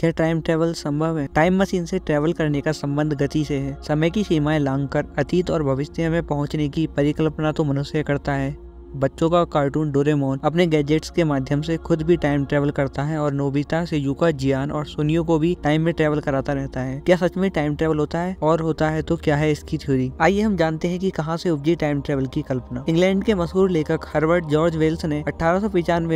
क्या time travel संभव है टाइम मशीन से ट्रेवल करने का संबंध गति से है समय की सीमाएं लांघकर अतीत और भविष्य में पहुंचने की परिकल्पना तो मनुष्य करता है बच्चों का कार्टून डोरेमोन अपने गैजेट्स के माध्यम से खुद भी टाइम ट्रेवल करता है और नोबिता से युका जियान और सोनियो को भी टाइम में ट्रेवल कराता रहता है क्या सच में टाइम ट्रेवल होता है और होता है तो क्या है इसकी थ्योरी आइए हम जानते हैं की कहां से उपजी टाइम ट्रेवल की कल्पना इंग्लैंड के मशहूर लेखक हर्बर्ट जॉर्ज वेल्स ने अठारह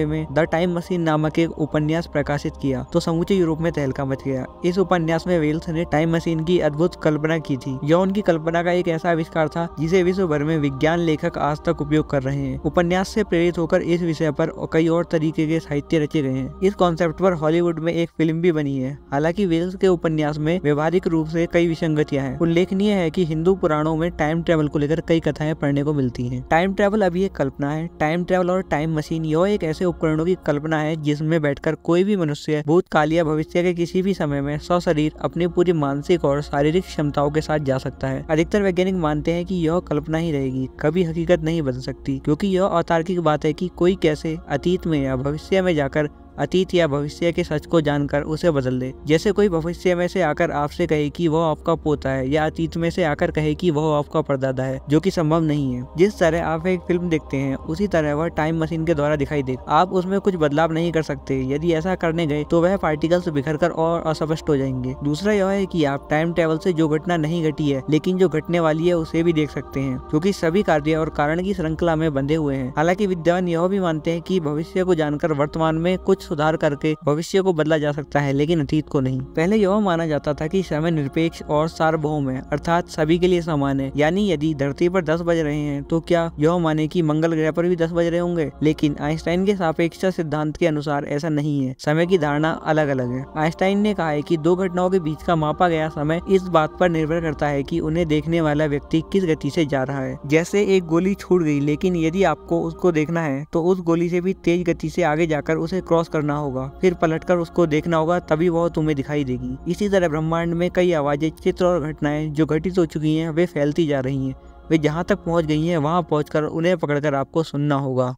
में द टाइम मशीन नामक एक उपन्यास प्रकाशित किया तो समूचे यूरोप में तहलका मच गया इस उपन्यास में वेल्स ने टाइम मशीन की अद्भुत कल्पना की थी यौन की कल्पना का एक ऐसा आविष्कार था जिसे विश्व भर में विज्ञान लेखक आज तक उपयोग कर रहे हैं उपन्यास से प्रेरित होकर इस विषय पर कई और तरीके के साहित्य रचे गए हैं इस कॉन्सेप्ट पर हॉलीवुड में एक फिल्म भी बनी है हालांकि वेल्स के उपन्यास में व्यवहारिक रूप से कई विसंगतियां हैं उल्लेखनीय है कि हिंदू पुराणों में टाइम ट्रेवल को लेकर कई कथाएं पढ़ने को मिलती है टाइम ट्रेवल अभी एक कल्पना है टाइम ट्रेवल और टाइम मशीन यह एक ऐसे उपकरणों की कल्पना है जिसमें बैठकर कोई भी मनुष्य भूतकाल या भविष्य के किसी भी समय में सशरीर अपनी पूरी मानसिक और शारीरिक क्षमताओं के साथ जा सकता है अधिकतर वैज्ञानिक मानते हैं कि यह कल्पना ही रहेगी कभी हकीकत नहीं बन सकती क्योंकि यह अतार्किक बात है कि कोई कैसे अतीत में या भविष्य में जाकर अतीत या भविष्य के सच को जानकर उसे बदल दे जैसे कोई भविष्य में से आकर आपसे कहे कि वह आपका पोता है या अतीत में से आकर कहे कि वह आपका परदादा है जो कि संभव नहीं है जिस तरह आप एक फिल्म देखते हैं उसी तरह वह टाइम मशीन के द्वारा दिखाई दे आप उसमें कुछ बदलाव नहीं कर सकते यदि ऐसा करने गए तो वह पार्टिकल्स बिखर कर और अस्पष्ट हो जाएंगे दूसरा यह है की आप टाइम टेबल से जो घटना नहीं घटी है लेकिन जो घटने वाली है उसे भी देख सकते हैं क्योंकि सभी कार्य और कारण की श्रृंखला में बंधे हुए हैं हालांकि विद्वान यह भी मानते हैं कि भविष्य को जानकर वर्तमान में कुछ सुधार करके भविष्य को बदला जा सकता है लेकिन अतीत को नहीं पहले यह माना जाता था कि समय निरपेक्ष और सार्वभौम है अर्थात सभी के लिए समान है यानी यदि धरती पर दस बज रहे हैं तो क्या यह माने की मंगल ग्रह पर भी दस बज रहे होंगे लेकिन आइंस्टाइन के सापेक्षा सिद्धांत के अनुसार ऐसा नहीं है समय की धारणा अलग अलग है आइंस्टाइन ने कहा है की दो घटनाओं के बीच का मापा गया समय इस बात पर निर्भर करता है की उन्हें देखने वाला व्यक्ति किस गति से जा रहा है जैसे एक गोली छूट गई लेकिन यदि आपको उसको देखना है तो उस गोली से भी तेज गति से आगे जाकर उसे क्रॉस करना होगा फिर पलट कर उसको देखना होगा तभी वह तुम्हें दिखाई देगी इसी तरह ब्रह्मांड में कई आवाजें चित्र और घटनाएं जो घटित हो चुकी हैं वे फैलती जा रही हैं वे जहाँ तक पहुँच गई हैं वहाँ पहुँच उन्हें पकड़कर आपको सुनना होगा